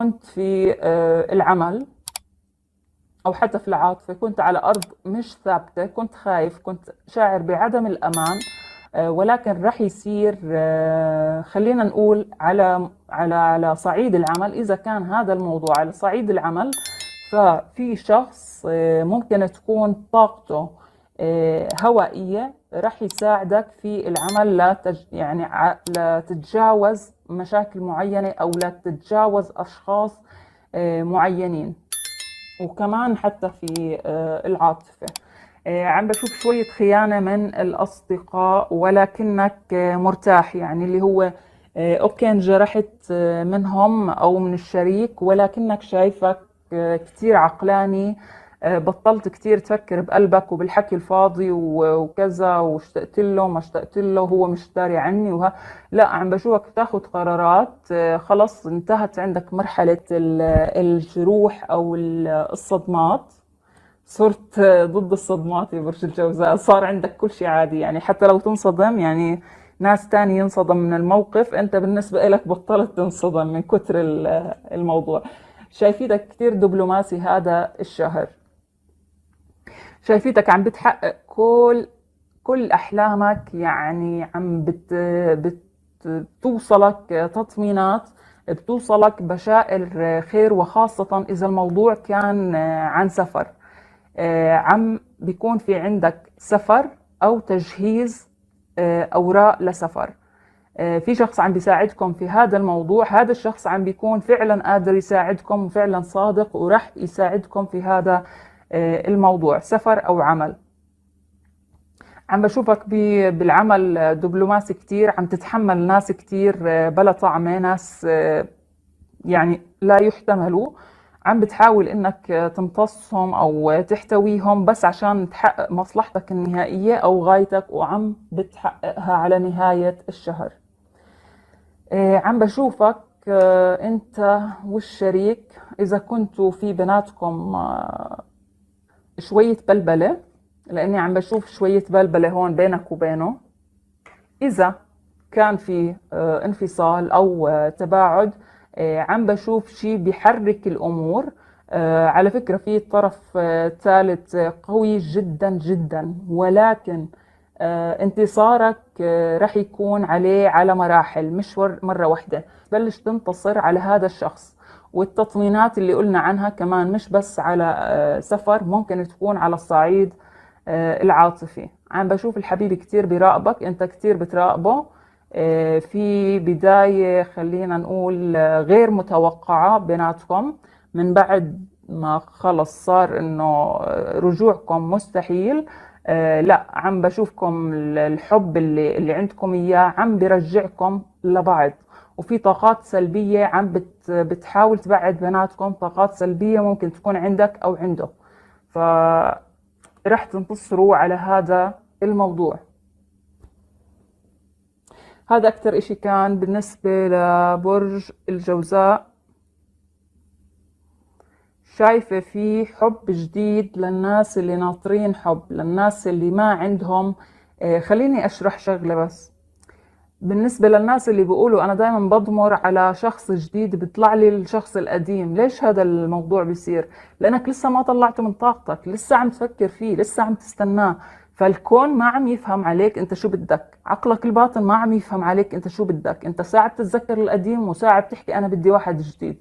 كنت في آه، العمل أو حتى في العاطفة كنت على أرض مش ثابتة كنت خايف كنت شاعر بعدم الأمان آه، ولكن رح يصير آه، خلينا نقول على على على صعيد العمل اذا كان هذا الموضوع على صعيد العمل ففي شخص ممكن تكون طاقته هوائيه رح يساعدك في العمل لا يعني لتتجاوز مشاكل معينة أو لا تتجاوز أشخاص آه، معينين وكمان حتى في آه، العاطفة آه، عم بشوف شوية خيانة من الأصدقاء ولكنك مرتاح يعني اللي هو أوكي انجرحت منهم أو من الشريك ولكنك شايفك كتير عقلاني آه، بطلت كتير تفكر بقلبك وبالحكي الفاضي وكذا واشتقت له وما اشتقت له هو مش داري عني وها لا عم بشوفك تاخد قرارات آه، خلص انتهت عندك مرحلة الجروح او الصدمات صرت ضد الصدمات يا برج الجوزاء صار عندك كل شيء عادي يعني حتى لو تنصدم يعني ناس تاني ينصدم من الموقف انت بالنسبة لك بطلت تنصدم من كتر الموضوع شايفينك كثير دبلوماسي هذا الشهر شايفيتك عم بتحقق كل كل احلامك يعني عم بت, بت بتوصلك تطمينات بتوصلك بشائر خير وخاصة إذا الموضوع كان عن سفر عم بيكون في عندك سفر أو تجهيز أوراق لسفر في شخص عم بيساعدكم في هذا الموضوع هذا الشخص عم بيكون فعلا قادر يساعدكم وفعلا صادق وراح يساعدكم في هذا آه، الموضوع سفر أو عمل عم بشوفك بالعمل آه، دبلوماسي كتير عم تتحمل ناس كتير آه، بلا طعمة ناس يعني لا يحتملوا عم بتحاول انك تمتصهم او تحتويهم بس عشان تحقق مصلحتك النهائية او غايتك وعم بتحققها على نهاية الشهر عم بشوفك انت والشريك اذا كنتوا في بناتكم شوية بلبلة لأني عم بشوف شوية بلبلة هون بينك وبينه إذا كان في آه، انفصال أو آه، تباعد آه، عم بشوف شيء بيحرك الأمور على فكرة في طرف ثالث قوي جدا جدا ولكن انتصارك رح يكون عليه على مراحل مش مرة واحدة بلش تنتصر على هذا الشخص والتطمينات اللي قلنا عنها كمان مش بس على آه، سفر ممكن تكون على الصعيد آه، العاطفي عم بشوف الحبيب كتير بيراقبك انت كتير بتراقبه آه، في بداية خلينا نقول غير متوقعة بيناتكم من بعد ما خلص صار انه رجوعكم مستحيل لا عم بشوفكم الحب اللي, اللي عندكم اياه عم بيرجعكم لبعض وفي طاقات سلبية عم بت بتحاول تبعد بيناتكم طاقات سلبية ممكن تكون عندك أو عنده فرح تنتصروا على هذا الموضوع هذا أكثر إشي كان بالنسبة لبرج الجوزاء شايفة في حب جديد للناس اللي ناطرين حب للناس اللي ما عندهم آه، خليني أشرح شغلة بس بالنسبة للناس اللي بيقولوا أنا دائما بضمر على شخص جديد بيطلع لي الشخص القديم ليش هذا الموضوع بيصير لأنك لسه ما طلعته من طاقتك لسه عم تفكر فيه لسه عم تستناه فالكون ما عم يفهم عليك انت شو بدك عقلك الباطن ما عم يفهم عليك انت شو بدك انت ساعة بتتذكر القديم وساعة بتحكي انا بدي واحد جديد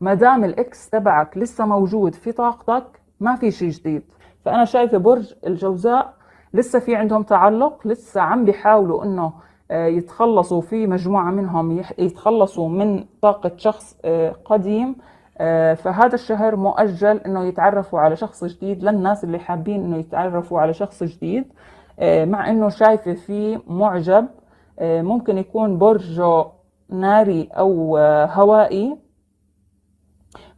ما دام الاكس تبعك لسه موجود في طاقتك ما في شيء جديد فانا شايفه برج الجوزاء لسه في عندهم تعلق لسه عم بيحاولوا انه آه، يتخلصوا في مجموعة منهم يتخلصوا من طاقة شخص آه، قديم آه، فهذا الشهر مؤجل انه يتعرفوا على شخص جديد للناس اللي حابين انه يتعرفوا على شخص جديد مع انه شايفة فيه معجب ممكن يكون برجه ناري او هوائي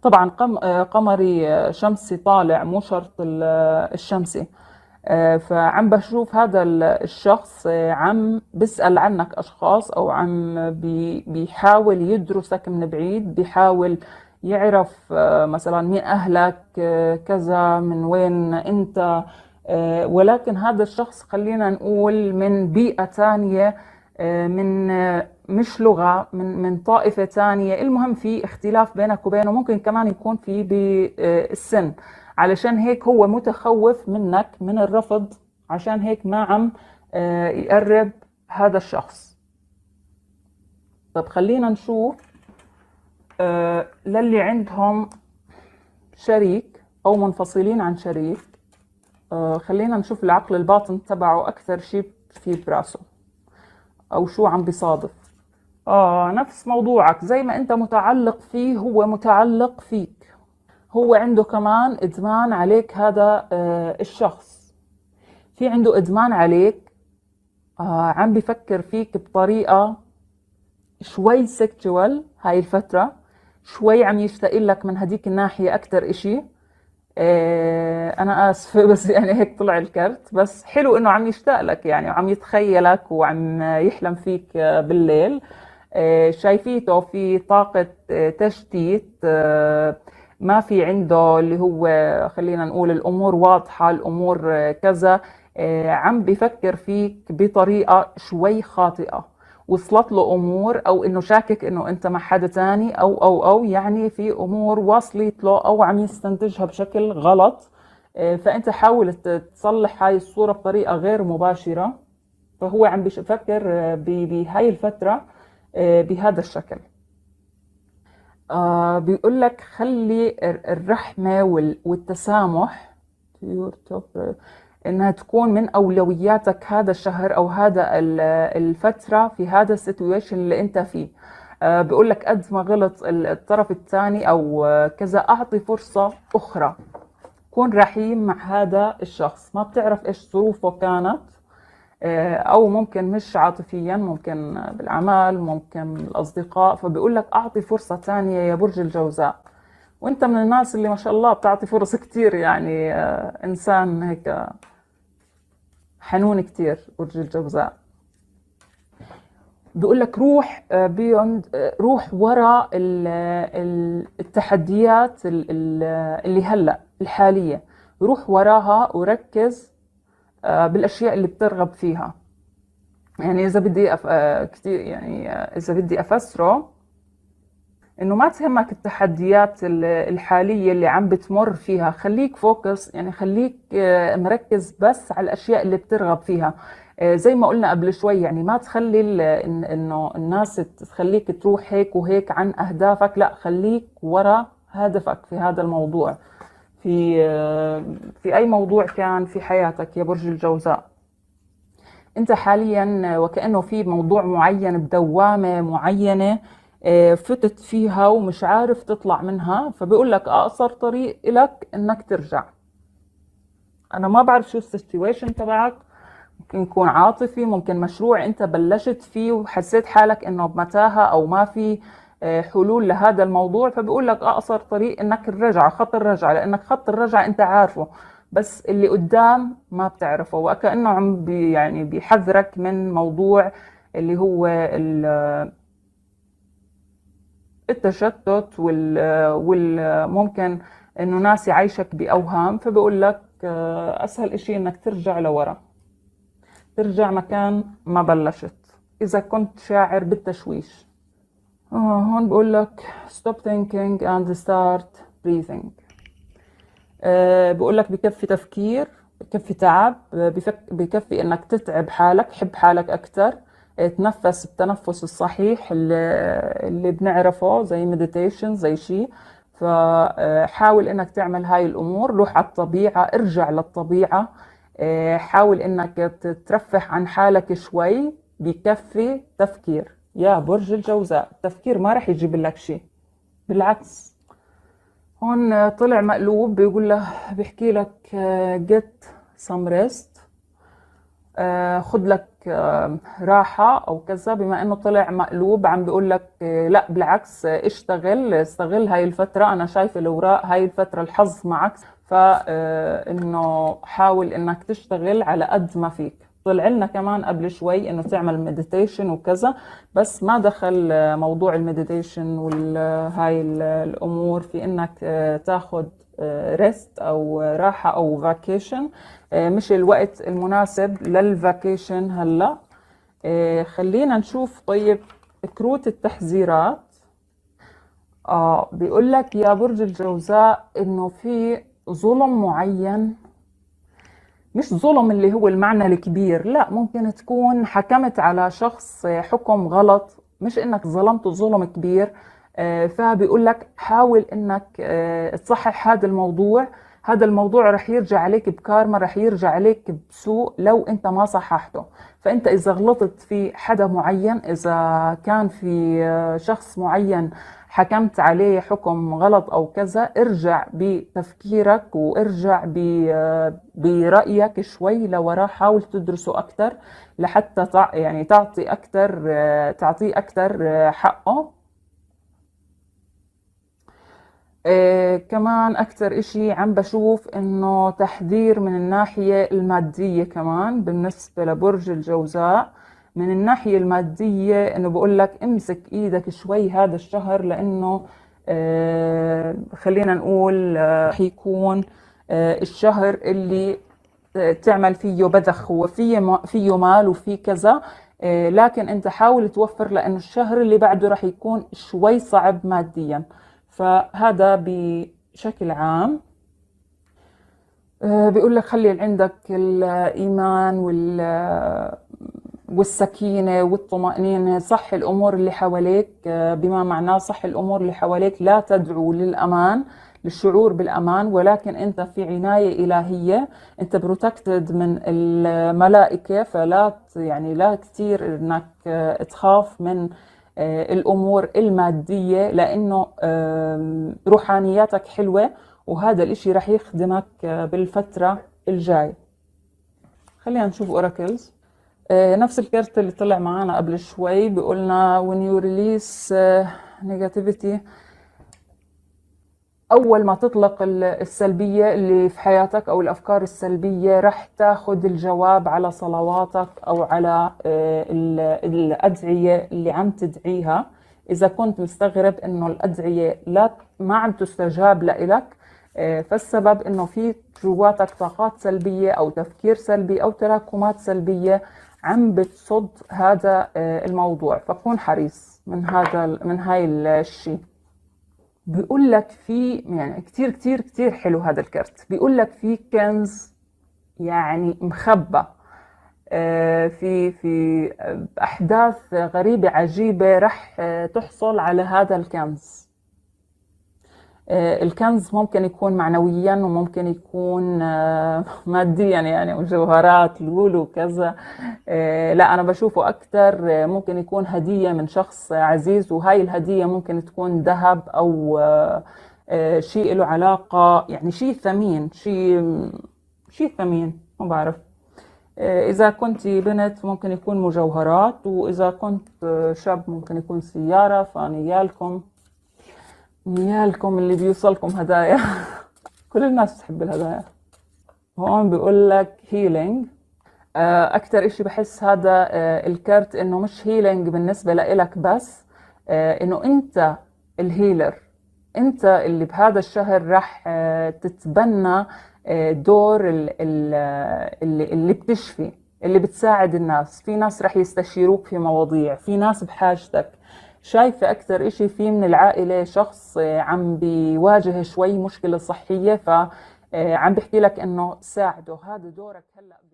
طبعا قمري شمسي طالع مو شرط الشمسي آه، فعم بشوف هذا الشخص آه، عم بيسأل عنك أشخاص أو عم بيحاول يدرسك من بعيد بيحاول يعرف آه، مثلا مين أهلك كذا من وين أنت ولكن هذا الشخص خلينا نقول من بيئة تانية من مش لغة من من طائفة تانية المهم في اختلاف بينك وبينه ممكن كمان يكون في بالسن علشان هيك هو متخوف منك من الرفض عشان هيك ما عم آه، يقرب هذا الشخص طب خلينا نشوف آه، للي عندهم شريك او منفصلين عن شريك آه، خلينا نشوف العقل الباطن تبعه اكثر شيء في براسه او شو عم بيصادف اه نفس موضوعك زي ما انت متعلق فيه هو متعلق فيك هو عنده كمان إدمان عليك هذا آه، الشخص في عنده إدمان عليك آه، عم بفكر فيك بطريقة شوي سكتشوال هاي الفترة شوي عم يشتاق لك من هديك الناحية اكثر إشي آه، أنا آسفة بس يعني هيك طلع الكرت بس حلو إنه عم يشتاق لك يعني وعم يتخيلك وعم يحلم فيك بالليل شايفيته في طاقة تشتيت ما في عنده اللي هو خلينا نقول الامور واضحه الامور كذا آه، عم بفكر فيك بطريقه شوي خاطئه وصلت له امور او انه شاكك انه انت مع حدا تاني او او او يعني في امور واصلت له او عم يستنتجها بشكل غلط آه، فانت حاول تصلح هاي الصوره بطريقه غير مباشره فهو عم بفكر آه، بهاي الفتره بهذا الشكل آه، بيقول لك خلي الرحمة والتسامح انها تكون من اولوياتك هذا الشهر او هذا الفترة في هذا السيتويشن اللي انت فيه آه، بيقول لك قد ما غلط الطرف الثاني او آه، كذا اعطي فرصة اخرى كن رحيم مع هذا الشخص ما بتعرف ايش ظروفه كانت آه، او ممكن مش عاطفيا ممكن بالعمل ممكن الاصدقاء فبيقول لك اعطي فرصه ثانيه يا برج الجوزاء وانت من الناس اللي ما شاء الله بتعطي فرص كثير يعني آه، انسان هيك حنون كثير برج الجوزاء بيقول لك روح بيوند آه، روح ورا التحديات اللي هلا الحاليه روح وراها وركز آه، بالاشياء اللي بترغب فيها يعني اذا بدي أف... آه، كثير يعني آه، اذا بدي افسره انه ما تهمك التحديات الحاليه اللي عم بتمر فيها خليك فوكس يعني خليك مركز بس على الاشياء اللي بترغب فيها زي ما قلنا قبل شوي يعني ما تخلي انه الناس تخليك تروح هيك وهيك عن اهدافك لا خليك ورا هدفك في هذا الموضوع في في أي موضوع كان في حياتك يا برج الجوزاء أنت حاليا آه، وكأنه في موضوع معين بدوامة معينة آه، فتت فيها ومش عارف تطلع منها فبقول لك أقصر آه، طريق لك إنك ترجع أنا ما بعرف شو السيتويشن تبعك ممكن يكون عاطفي ممكن مشروع أنت بلشت فيه وحسيت حالك إنه بمتاهة أو ما في حلول لهذا الموضوع فبقول لك اقصر طريق انك الرجعه خط الرجعه لانك خط الرجعه انت عارفه بس اللي قدام ما بتعرفه وكأنه عم بي يعني بيحذرك من موضوع اللي هو التشتت وال والممكن انه ناس يعيشك باوهام فبقول لك آه، اسهل شيء انك ترجع لورا ترجع مكان ما بلشت اذا كنت شاعر بالتشويش آه، هون بقول لك stop thinking and start breathing آه، بقول لك بكفي تفكير بكفي تعب آه، بكفي انك تتعب حالك حب حالك اكثر آه، تنفس التنفس الصحيح اللي, اللي بنعرفه زي مديتيشن زي شيء فحاول انك تعمل هاي الامور روح على الطبيعه ارجع للطبيعه حاول انك ترفه عن حالك شوي بكفي تفكير يا برج الجوزاء التفكير ما رح يجيب لك شيء بالعكس هون طلع مقلوب بيقول له بيحكي لك آه، get some rest آه، خد لك آه، راحة أو كذا بما إنه طلع مقلوب عم بيقول لك لا بالعكس اشتغل استغل هاي الفترة أنا شايفة الأوراق هاي الفترة الحظ معك فإنه حاول إنك تشتغل على قد ما فيك طلع لنا كمان قبل شوي انه تعمل مديتيشن وكذا بس ما دخل آه، موضوع المديتيشن وهاي آه، آه، الامور في انك تاخذ ريست او راحه او فاكيشن مش الوقت المناسب للفاكيشن هلا خلينا نشوف طيب كروت التحذيرات اه بيقول لك يا برج الجوزاء انه في ظلم معين مش ظلم اللي هو المعنى الكبير لا ممكن تكون حكمت على شخص آه، حكم غلط مش انك ظلمته ظلم كبير آه، فبيقول لك حاول انك آه، تصحح هذا الموضوع هذا الموضوع رح يرجع عليك بكارما رح يرجع عليك بسوء لو انت ما صححته فانت اذا غلطت في حدا معين اذا كان في آه، شخص معين حكمت عليه حكم غلط او كذا ارجع بتفكيرك وارجع آه، برايك شوي لورا حاول تدرسه اكثر لحتى يعني تعطي اكثر آه، تعطيه اكثر حقه إيه كمان أكثر إشي عم بشوف إنه تحذير من الناحية المادية كمان بالنسبة لبرج الجوزاء من الناحية المادية إنه بقول لك امسك إيدك شوي هذا الشهر لأنه آه خلينا نقول آه، رح آه يكون الشهر اللي آه، تعمل فيه بذخ وفيه فيه مال وفيه كذا آه، لكن انت حاول توفر لانه الشهر اللي بعده رح يكون شوي صعب ماديا فهذا بشكل عام آه، بيقول لك خلي عندك الإيمان وال والسكينة والطمأنينة صح الأمور اللي حواليك آه، بما معناه صح الأمور اللي حواليك لا تدعو للأمان للشعور بالأمان ولكن أنت في عناية إلهية أنت بروتكتد من الملائكة فلا يعني لا كثير أنك آه، تخاف من آه، الامور الماديه لانه روحانياتك حلوه وهذا الاشي رح يخدمك آه، بالفتره الجايه خلينا نشوف اوراكلز آه، نفس الكرت اللي طلع معنا قبل شوي بيقولنا when you release negativity اول ما تطلق السلبيه اللي في حياتك او الافكار السلبيه رح تاخذ الجواب على صلواتك او على آه، الادعيه اللي عم تدعيها اذا كنت مستغرب انه الادعيه لا ما عم تستجاب لك آه، فالسبب انه في جواتك طاقات سلبيه او تفكير سلبي او تراكمات سلبيه عم بتصد هذا آه، الموضوع فكون حريص من هذا من هاي الشيء بيقول لك في يعني كتير كتير كتير حلو هذا الكرت بيقول لك في كنز يعني مخبى آه، في في احداث غريبه عجيبه رح آه، تحصل على هذا الكنز آه، الكنز ممكن يكون معنويا وممكن يكون آه، ماديا يعني مجوهرات لولو كذا آه، لا انا بشوفه اكثر ممكن يكون هديه من شخص عزيز وهاي الهديه ممكن تكون ذهب او شيء له علاقه يعني شيء ثمين شيء شيء ثمين ما بعرف إذا كنت بنت ممكن يكون مجوهرات وإذا كنت شاب ممكن يكون سيارة فاني لكم ويالكم اللي بيوصلكم هدايا كل الناس بتحب الهدايا هون بيقول لك هيلينج اكثر شيء بحس هذا آه، الكرت انه مش هيلينج بالنسبه لإلك بس آه، انه انت الهيلر انت اللي بهذا الشهر راح آه، تتبنى دور اللي, اللي بتشفي اللي بتساعد الناس في ناس راح يستشيروك في مواضيع في ناس بحاجتك شايفة أكثر إشي فيه من العائلة شخص آه، عم بيواجه شوي مشكلة صحية فعم آه، بحكي لك إنه ساعده هذا دورك هلأ